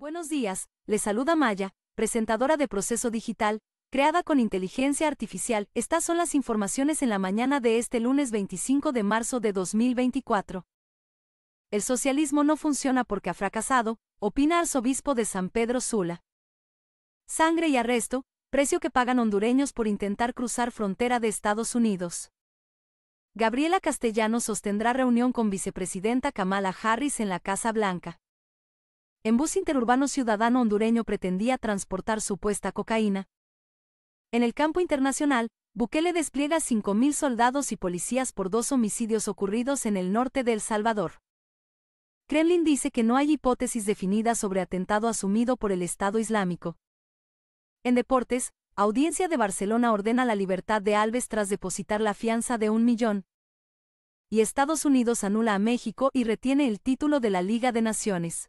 Buenos días, les saluda Maya, presentadora de Proceso Digital, creada con inteligencia artificial. Estas son las informaciones en la mañana de este lunes 25 de marzo de 2024. El socialismo no funciona porque ha fracasado, opina arzobispo de San Pedro Sula. Sangre y arresto, precio que pagan hondureños por intentar cruzar frontera de Estados Unidos. Gabriela Castellano sostendrá reunión con vicepresidenta Kamala Harris en la Casa Blanca. En bus interurbano ciudadano hondureño pretendía transportar supuesta cocaína. En el campo internacional, Bukele despliega 5.000 soldados y policías por dos homicidios ocurridos en el norte de El Salvador. Kremlin dice que no hay hipótesis definida sobre atentado asumido por el Estado Islámico. En deportes, audiencia de Barcelona ordena la libertad de Alves tras depositar la fianza de un millón. Y Estados Unidos anula a México y retiene el título de la Liga de Naciones.